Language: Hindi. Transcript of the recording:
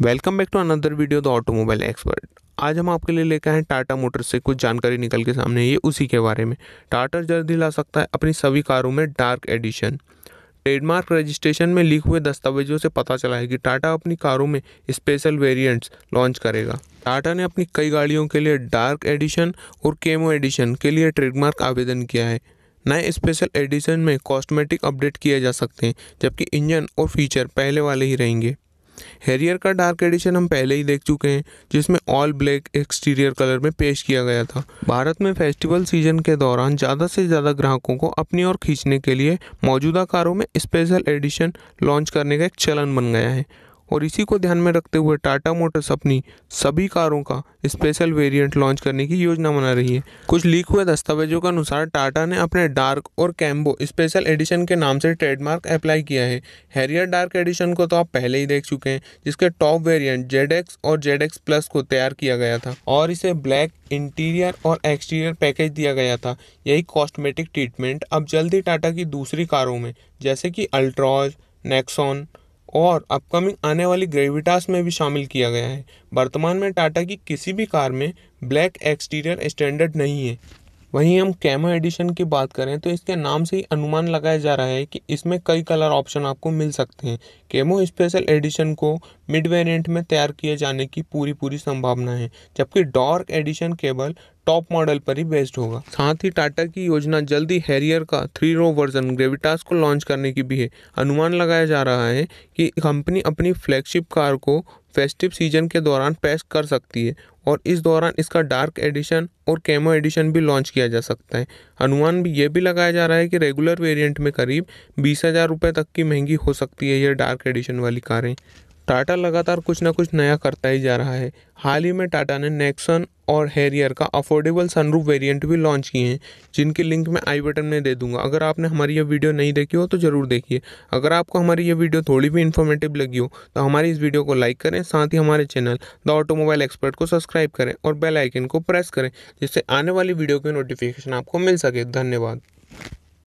welcome back to another video the automobile expert आज हम आपके लिए लेकर हैं टाटा मोटर्स से कुछ जानकारी निकल के सामने ये उसी के बारे में टाटा जल्दी ला सकता है अपनी सभी कारों में डार्क एडिशन ट्रेडमार्क रजिस्ट्रेशन में लीक हुए दस्तावेजों से पता चला है कि टाटा अपनी कारों में स्पेशल वेरिएंट्स लॉन्च करेगा टाटा ने अपनी कई गाड़ियों के लिए डार्क एडिशन और केमो एडिशन के लिए ट्रेडमार्क आवेदन किया है नए स्पेशल एडिशन में कॉस्मेटिक अपडेट किए जा सकते हैं जबकि इंजन और फीचर पहले वाले ही रहेंगे हैरियर का डार्क एडिशन हम पहले ही देख चुके हैं जिसमें ऑल ब्लैक एक्सटीरियर कलर में पेश किया गया था भारत में फेस्टिवल सीजन के दौरान ज़्यादा से ज़्यादा ग्राहकों को अपनी ओर खींचने के लिए मौजूदा कारों में स्पेशल एडिशन लॉन्च करने का एक चलन बन गया है और इसी को ध्यान में रखते हुए टाटा मोटर्स अपनी सभी कारों का स्पेशल वेरिएंट लॉन्च करने की योजना बना रही है कुछ लीक हुए दस्तावेजों के अनुसार टाटा ने अपने डार्क और कैम्बो स्पेशल एडिशन के नाम से ट्रेडमार्क अप्लाई किया है हैरियर डार्क एडिशन को तो आप पहले ही देख चुके हैं जिसके टॉप वेरियंट जेड और जेड प्लस को तैयार किया गया था और इसे ब्लैक इंटीरियर और एक्सटीरियर पैकेज दिया गया था यही कॉस्मेटिक ट्रीटमेंट अब जल्द टाटा की दूसरी कारों में जैसे कि अल्ट्रॉज नेक्सॉन और अपकमिंग आने वाली ग्रेविटास में भी शामिल किया गया है वर्तमान में टाटा की किसी भी कार में ब्लैक एक्सटीरियर स्टैंडर्ड नहीं है वहीं हम कैमो एडिशन की बात करें तो इसके नाम से ही अनुमान लगाया जा रहा है कि इसमें कई कलर ऑप्शन आपको मिल सकते हैं केमो स्पेशल एडिशन को मिड वेरिएंट में तैयार किए जाने की पूरी पूरी संभावना है जबकि डॉर्क एडिशन केवल टॉप मॉडल पर ही बेस्ड होगा साथ ही टाटा की योजना जल्दी हैरियर का थ्री रो वर्जन ग्रेविटास को लॉन्च करने की भी है अनुमान लगाया जा रहा है कि कंपनी अपनी फ्लैगशिप कार को फेस्टिव सीजन के दौरान पेश कर सकती है और इस दौरान इसका डार्क एडिशन और कैमो एडिशन भी लॉन्च किया जा सकता है अनुमान भी ये भी लगाया जा रहा है कि रेगुलर वेरिएंट में करीब बीस हज़ार रुपये तक की महंगी हो सकती है यह डार्क एडिशन वाली कारें टाटा लगातार कुछ ना कुछ नया करता ही जा रहा है हाल ही में टाटा ने नेक्सन और हेरियर का अफोर्डेबल सनरूफ वेरिएंट भी लॉन्च किए हैं जिनके लिंक मैं आई बटन में दे दूंगा अगर आपने हमारी यह वीडियो नहीं देखी हो तो ज़रूर देखिए अगर आपको हमारी यह वीडियो थोड़ी भी इन्फॉर्मेटिव लगी हो तो हमारी इस वीडियो को लाइक करें साथ ही हमारे चैनल द ऑटोमोबाइल एक्सपर्ट को सब्सक्राइब करें और बेलाइकिन को प्रेस करें जिससे आने वाली वीडियो की नोटिफिकेशन आपको मिल सके धन्यवाद